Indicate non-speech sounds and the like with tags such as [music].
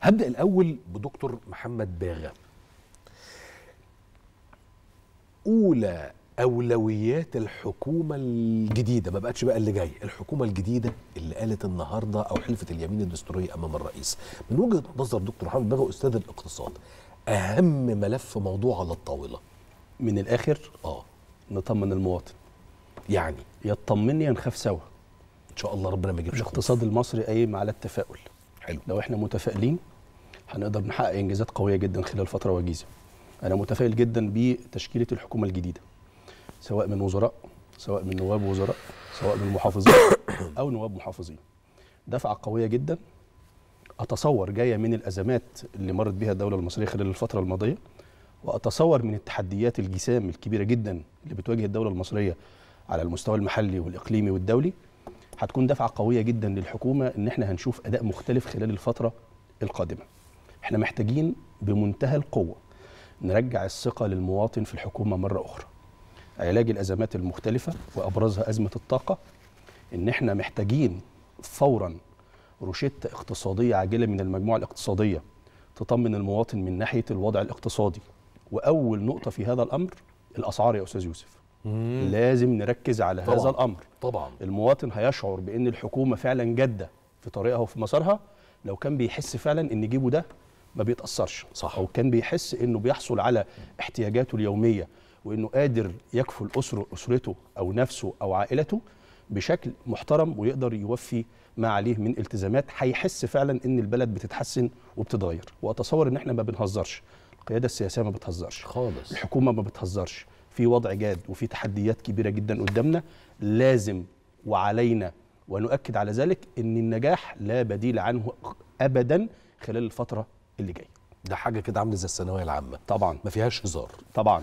هبدا الاول بدكتور محمد باغا اولى اولويات الحكومه الجديده ما بقتش بقى اللي جاي الحكومه الجديده اللي قالت النهارده او حلفت اليمين الدستوريه امام الرئيس من وجهه نظر دكتور محمد باغا استاذ الاقتصاد اهم ملف موضوع على الطاوله من الاخر اه نطمن المواطن يعني يطمني نخاف سوا ان شاء الله ربنا ما يجيبش الاقتصاد المصري قايم على التفاؤل حلو لو احنا متفائلين هنقدر نحقق انجازات قويه جدا خلال فتره وجيزه انا متفائل جدا بتشكيله الحكومه الجديده سواء من وزراء سواء من نواب وزراء سواء من محافظين [coughs] او نواب محافظين دفعه قويه جدا اتصور جايه من الازمات اللي مرت بها الدوله المصريه خلال الفتره الماضيه واتصور من التحديات الجسام الكبيره جدا اللي بتواجه الدوله المصريه على المستوى المحلي والاقليمي والدولي هتكون دفعه قويه جدا للحكومه ان احنا هنشوف اداء مختلف خلال الفتره القادمه احنا محتاجين بمنتهى القوه نرجع الثقه للمواطن في الحكومه مره اخرى علاج الازمات المختلفه وابرزها ازمه الطاقه ان احنا محتاجين فورا روشته اقتصاديه عاجله من المجموعه الاقتصاديه تطمن المواطن من ناحيه الوضع الاقتصادي واول نقطه في هذا الامر الاسعار يا استاذ يوسف مم. لازم نركز على طبعًا. هذا الامر طبعا المواطن هيشعر بان الحكومه فعلا جاده في طريقها وفي مسارها لو كان بيحس فعلا ان جيبه ده ما بيتاثرش صح. او كان بيحس انه بيحصل على احتياجاته اليوميه وانه قادر يكفل اسره اسرته او نفسه او عائلته بشكل محترم ويقدر يوفي ما عليه من التزامات هيحس فعلا ان البلد بتتحسن وبتتغير واتصور ان احنا ما بنهزرش القياده السياسيه ما بتهزرش خالص الحكومه ما بتهزرش في وضع جاد وفي تحديات كبيره جدا قدامنا لازم وعلينا ونؤكد على ذلك ان النجاح لا بديل عنه ابدا خلال الفتره اللي جايه ده حاجه كده عامله زي الثانويه العامه طبعا ما فيهاش هزار طبعا